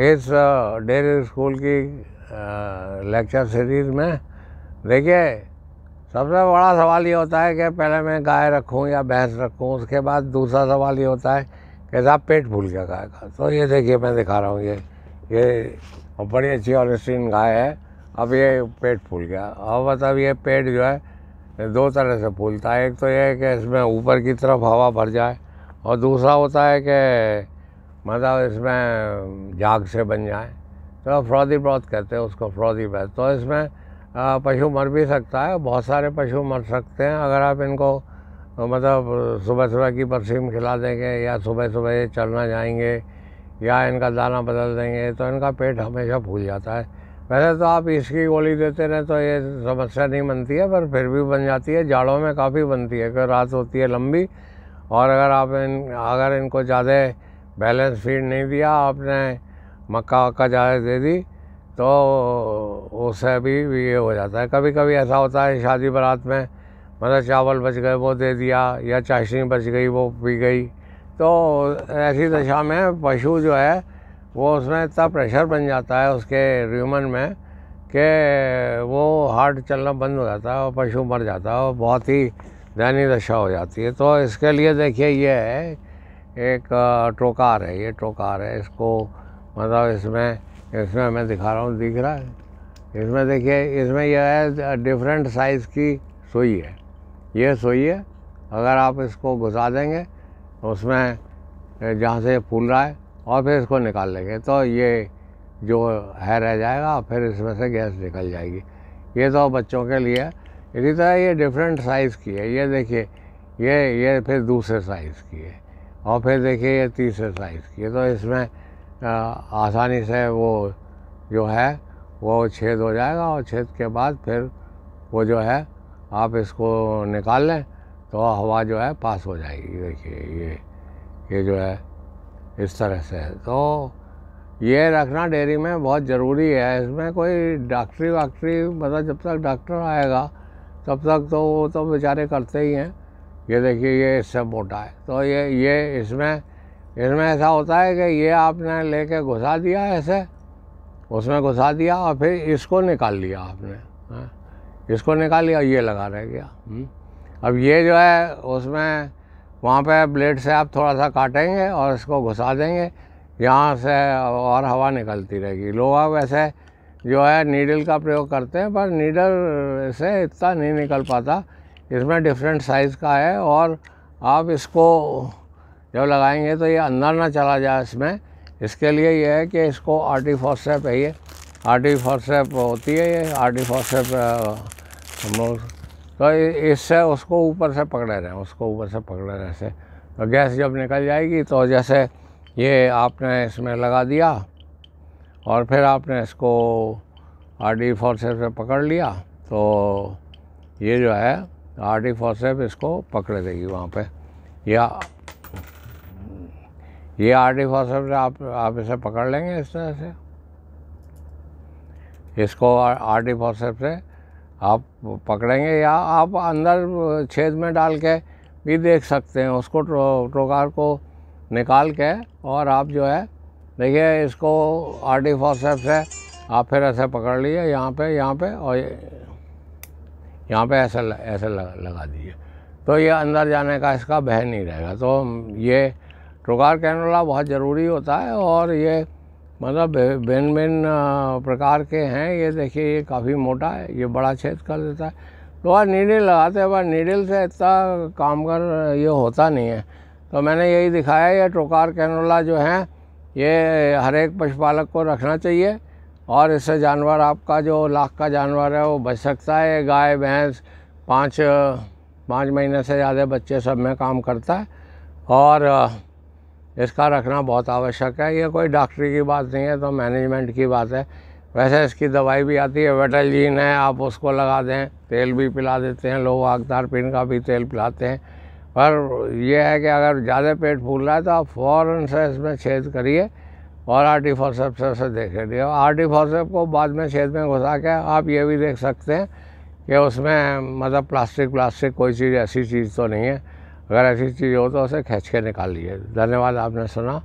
इस dairy school की lecture series में देखिए सबसे बड़ा सवाल ये होता है कि पहले मैं गाय रखूं या भैंस रखूं उसके बाद दूसरा सवाल ये होता है कि साहब पेट भूल गया गाय का तो ये देखिए मैं दिखा रहा हूँ ये ये बड़ी अच्छी स्ट्रीन गाय है अब ये पेट फूल गया अब मतलब ये पेट जो है दो तरह से फूलता है एक तो ये है कि इसमें ऊपर की तरफ हवा भर जाए और दूसरा होता है कि मतलब इसमें जाग से बन जाए तो फ्रौदी ब्रॉथ कहते हैं उसको फ्रौदी ब्रॉथ तो इसमें पशु मर भी सकता है बहुत सारे पशु मर सकते हैं अगर आप इनको मतलब सुबह सुबह की परसीम खिला देंगे या सुबह सुबह ये चलना जाएंगे या इनका दाना बदल देंगे तो इनका पेट हमेशा फूल जाता है वैसे तो आप इसकी गोली देते रहें तो ये समस्या नहीं बनती है पर फिर भी बन जाती है जाड़ों में काफ़ी बनती है क्योंकि रात होती है लंबी और अगर आप इन अगर इनको ज़्यादा बैलेंस फीड नहीं दिया आपने मक्का वक्का ज़्यादा दे दी तो उससे भी ये हो जाता है कभी कभी ऐसा होता है शादी बारात में मतलब चावल बच गए वो दे दिया या चाशनी बच गई वो पी गई तो ऐसी हाँ। दशा में पशु जो है वो उसमें इतना प्रेशर बन जाता है उसके र्यूमन में कि वो हार्ट चलना बंद हो जाता है और पशु मर जाता है और बहुत ही दैनी दशा हो जाती है तो इसके लिए देखिए ये है एक ट्रोकार है ये ट्रोकार है इसको मतलब इसमें इसमें मैं दिखा रहा हूँ दिख रहा है इसमें देखिए इसमें यह है डिफरेंट साइज़ की सुई है ये सुई है अगर आप इसको घुसा देंगे उसमें जहाँ से फूल रहा है और फिर इसको निकाल लेंगे तो ये जो है रह जाएगा फिर इसमें से गैस निकल जाएगी ये तो बच्चों के लिए इसी तरह ये डिफरेंट साइज़ की है ये देखिए ये ये फिर दूसरे साइज़ की है और फिर देखिए ये तीसरे साइज़ की तो इसमें आसानी से वो जो है वो छेद हो जाएगा और छेद के बाद फिर वो जो है आप इसको निकाल लें तो हवा जो है पास हो जाएगी देखिए ये ये जो है इस तरह से तो ये रखना डेयरी में बहुत ज़रूरी है इसमें कोई डॉक्टरी वाक्टरी मतलब जब तक डॉक्टर आएगा तब तक तो वो तो बेचारे करते ही हैं ये देखिए ये इससे मोटा है तो ये ये इसमें इसमें ऐसा होता है कि ये आपने लेके घुसा दिया ऐसे उसमें घुसा दिया और फिर इसको निकाल लिया आपने हा? इसको निकाल लिया ये लगा रह गया हम्म। अब ये जो है उसमें वहाँ पे ब्लेड से आप थोड़ा सा काटेंगे और इसको घुसा देंगे यहाँ से और हवा निकलती रहेगी लोग अब वैसे जो है नीडल का प्रयोग करते हैं पर नीडल से इतना नहीं निकल पाता इसमें डिफरेंट साइज़ का है और आप इसको जब लगाएंगे तो ये अंदर ना चला जाए इसमें इसके लिए ये है कि इसको आर्टी फॉसेप है ये आर्टी फॉसेप होती है ये आर्टी फॉसेप तो इससे उसको ऊपर से पकड़े रहें उसको ऊपर से पकड़े रहें से तो गैस जब निकल जाएगी तो जैसे ये आपने इसमें लगा दिया और फिर आपने इसको आर डी से पकड़ लिया तो ये जो है आर डी फॉसेप इसको पकड़ देगी वहाँ पे या ये आर फॉर्सेप से आप आप इसे पकड़ लेंगे इस तरह से इसको आर डी से आप पकड़ेंगे या आप अंदर छेद में डाल के भी देख सकते हैं उसको टोकार ट्रोकार को निकाल के और आप जो है देखिए इसको आर डी फॉसेप से आप फिर ऐसे पकड़ लिए यहाँ पे यहाँ पे और यहाँ पे ऐसा ऐसा लगा, लगा दीजिए तो ये अंदर जाने का इसका बह नहीं रहेगा तो ये ट्रोकार कैनोला बहुत ज़रूरी होता है और ये मतलब भिन्न भिन्न प्रकार के हैं ये देखिए ये काफ़ी मोटा है ये बड़ा छेद कर देता है तो वह नीडल लगाते हैं वह नीडल से इतना काम कर ये होता नहीं है तो मैंने यही दिखाया ये ट्रोकार कैनोला जो है ये हर एक पशुपालक को रखना चाहिए और इससे जानवर आपका जो लाख का जानवर है वो बच सकता है गाय भैंस पाँच पाँच महीने से ज़्यादा बच्चे सब में काम करता है और इसका रखना बहुत आवश्यक है ये कोई डॉक्टरी की बात नहीं है तो मैनेजमेंट की बात है वैसे इसकी दवाई भी आती है वेटाजीन है आप उसको लगा दें तेल भी पिला देते हैं लोग आगदार पिन का भी तेल पिलाते हैं पर यह है कि अगर ज़्यादा पेट फूल रहा है तो आप फ़ौरन से इसमें छेद करिए और आर डी फॉर्सेप से, से देख लिया आर डी फॉर्सेप को बाद में छेद में घुसा के आप ये भी देख सकते हैं कि उसमें मतलब प्लास्टिक प्लास्टिक कोई चीज़ ऐसी चीज़ तो नहीं है अगर ऐसी चीज़ हो तो उसे खींच के निकाल लीजिए धन्यवाद आपने सुना